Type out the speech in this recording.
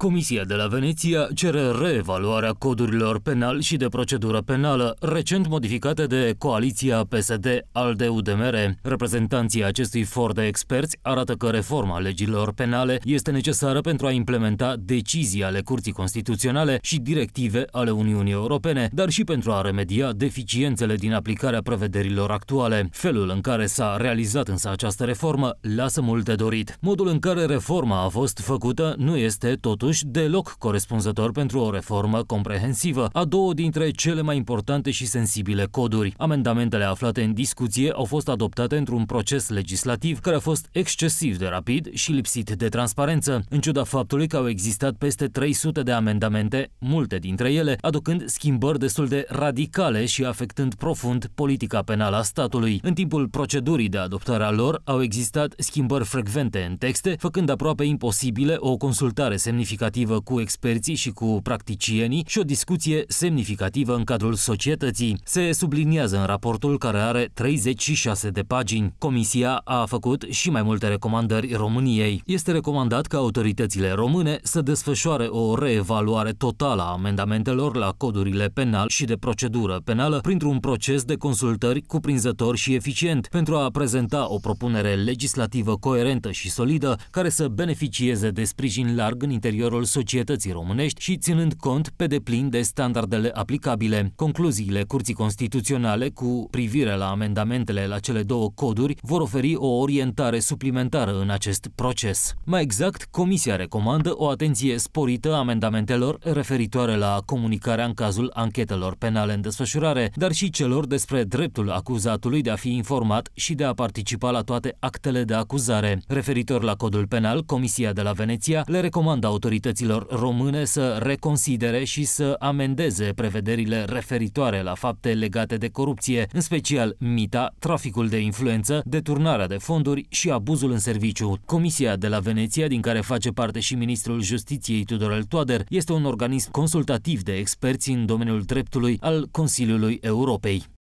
Comisia de la Veneția cere reevaluarea codurilor penal și de procedură penală, recent modificate de coaliția PSD-ALDE-UDMR. Reprezentanții acestui for de experți arată că reforma legilor penale este necesară pentru a implementa decizii ale Curții Constituționale și directive ale Uniunii Europene, dar și pentru a remedia deficiențele din aplicarea prevederilor actuale. Felul în care s-a realizat însă această reformă lasă mult de dorit. Modul în care reforma a fost făcută nu este totuși totuși deloc corespunzător pentru o reformă comprehensivă a două dintre cele mai importante și sensibile coduri. Amendamentele aflate în discuție au fost adoptate într-un proces legislativ care a fost excesiv de rapid și lipsit de transparență, în ciuda faptului că au existat peste 300 de amendamente, multe dintre ele aducând schimbări destul de radicale și afectând profund politica penală a statului. În timpul procedurii de adoptare a lor au existat schimbări frecvente în texte, făcând aproape imposibile o consultare semnificativă semnificativă cu experții și cu practicienii și o discuție semnificativă în cadrul societății. Se subliniază în raportul care are 36 de pagini. Comisia a făcut și mai multe recomandări României. Este recomandat ca autoritățile române să desfășoare o reevaluare totală a amendamentelor la codurile penal și de procedură penală printr-un proces de consultări cuprinzător și eficient pentru a prezenta o propunere legislativă coerentă și solidă care să beneficieze de sprijin larg în interior cadrul societății românești și ținând cont pe deplin de standardele aplicabile. Concluziile Curții Constituționale cu privire la amendamentele la cele două coduri vor oferi o orientare suplimentară în acest proces. Mai exact, Comisia recomandă o atenție sporită amendamentelor referitoare la comunicarea în cazul anchetelor penale în desfășurare, dar și celor despre dreptul acuzatului de a fi informat și de a participa la toate actele de acuzare. Referitor la codul penal, Comisia de la Veneția le recomandă autorităților autorităților române să reconsidere și să amendeze prevederile referitoare la fapte legate de corupție, în special mita, traficul de influență, deturnarea de fonduri și abuzul în serviciu. Comisia de la Veneția, din care face parte și ministrul Justiției Tudorel Toader, este un organism consultativ de experți în domeniul dreptului al Consiliului Europei.